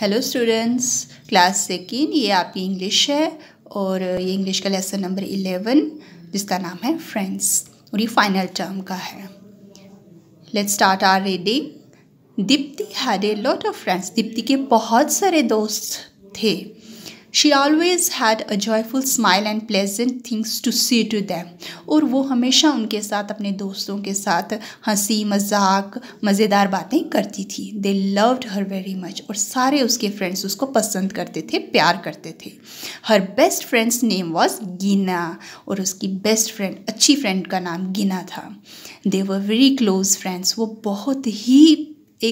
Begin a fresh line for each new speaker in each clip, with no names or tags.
Hello students class second ये आपकी English है और ये इंग्लिश का लेसन नंबर इलेवन जिसका नाम है फ्रेंड्स और ये फाइनल टर्म का है let's start our reading Dipti had a lot of friends Dipti के बहुत सारे दोस्त थे she always had a joyful smile and pleasant things to say to them और वो हमेशा उनके साथ अपने दोस्तों के साथ हंसी मजाक मज़ेदार बातें करती थी they loved her very much और सारे उसके फ्रेंड्स उसको पसंद करते थे प्यार करते थे her best friend's name was Gina और उसकी बेस्ट फ्रेंड अच्छी फ्रेंड का नाम गिना था दे व वेरी क्लोज फ्रेंड्स वो बहुत ही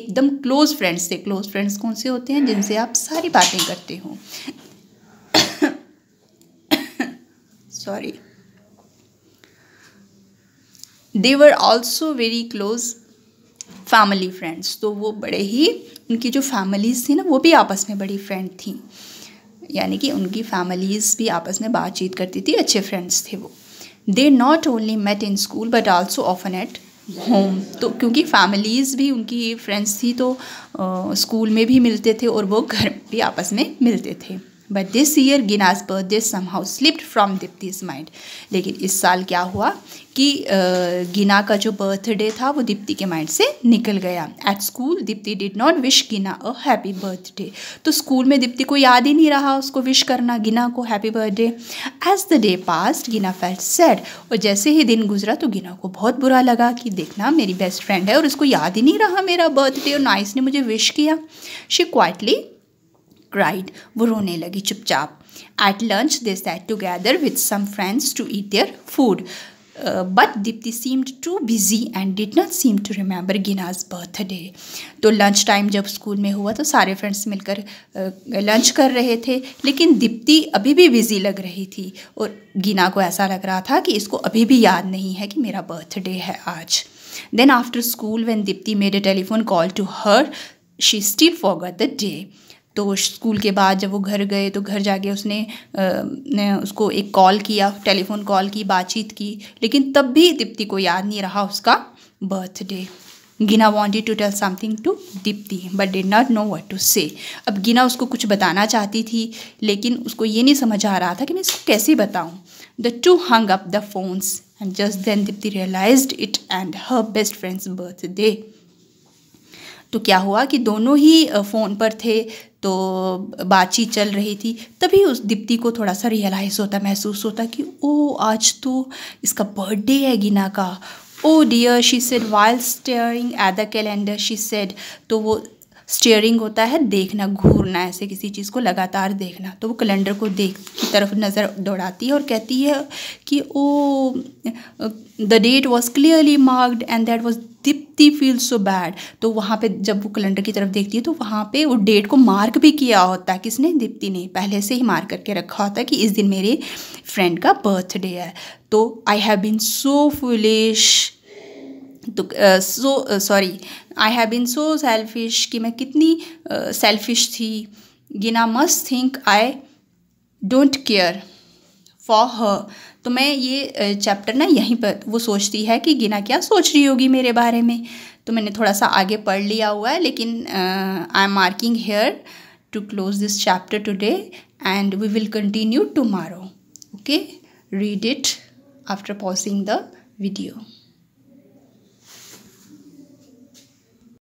एकदम क्लोज फ्रेंड्स थे क्लोज फ्रेंड्स कौन से होते हैं जिनसे आप सारी बातें करते हो sorry they were also very close family friends तो वो बड़े ही उनकी जो फैमिलीज़ थी ना वो भी आपस में बड़ी फ्रेंड थी यानी कि उनकी फैमिलीज़ भी आपस में बातचीत करती थी अच्छे फ्रेंड्स थे वो they not only met in school but also often at home तो क्योंकि फैमिलीज़ भी उनकी फ्रेंड्स थी तो स्कूल में भी मिलते थे और वो घर भी आपस में मिलते थे but this year Gina's birthday somehow slipped from Dipti's mind लेकिन इस साल क्या हुआ कि गिना का जो बर्थडे था वो दीप्ति के माइंड से निकल गया at school Dipti did not wish Gina a happy birthday तो स्कूल में दीप्ति को याद ही नहीं रहा उसको विश करना गिना को happy birthday as the day passed Gina felt sad और जैसे ही दिन गुजरा तो गिना को बहुत बुरा लगा कि देखना मेरी बेस्ट फ्रेंड है और उसको याद ही नहीं रहा मेरा बर्थडे और ना इसने मुझे विश किया शी क्वाइटली cried. वो रोने लगी चुपचाप at lunch they sat together with some friends to eat their food but but Dipti too busy and and not seem to remember Gina's Gina's birthday. तो लंच टाइम जब school में हुआ तो सारे फ्रेंड्स मिलकर लंच uh, कर रहे थे लेकिन दीप्ति अभी भी बिज़ी लग रही थी और गिना को ऐसा लग रहा था कि इसको अभी भी याद नहीं है कि मेरा बर्थडे है आज then after school when Dipti made a telephone call to her she still forgot the day तो स्कूल के बाद जब वो घर गए तो घर जाके उसने आ, ने उसको एक कॉल किया टेलीफोन कॉल की बातचीत की लेकिन तब भी दीप्ति को याद नहीं रहा उसका birthday Gina wanted to tell something to Dipti but did not know what to say अब गिना उसको कुछ बताना चाहती थी लेकिन उसको ये नहीं समझ आ रहा था कि मैं इसको कैसे बताऊँ the two hung up the phones and just then Dipti realize it and her best friend's birthday तो क्या हुआ कि दोनों ही फ़ोन पर थे तो बातचीत चल रही थी तभी उस दीप्ति को थोड़ा सा रियलाइज़ होता महसूस होता कि ओ आज तो इसका बर्थडे है गिना का O dear she said while staring at the calendar she said तो वो स्टेयरिंग होता है देखना घूरना ऐसे किसी चीज़ को लगातार देखना तो वो कैलेंडर को देख की तरफ नज़र दौड़ाती है और कहती है कि O the date was clearly marked and that was Dipti feel so bad तो वहाँ पे जब वो कैलेंडर की तरफ देखती है तो वहाँ पे वो डेट को मार्क भी किया होता है किसने दीप्ति ने पहले से ही मार्क करके रखा होता है कि इस दिन मेरे फ्रेंड का बर्थडे है तो I have been so foolish तो so sorry I have been so selfish कि मैं कितनी सेल्फिश uh, थी Gina must think I don't care for her तो मैं ये चैप्टर ना यहीं पर वो सोचती है कि गिना क्या सोच रही होगी मेरे बारे में तो मैंने थोड़ा सा आगे पढ़ लिया हुआ है लेकिन I am marking here to close this chapter today and we will continue tomorrow okay read it after pausing the video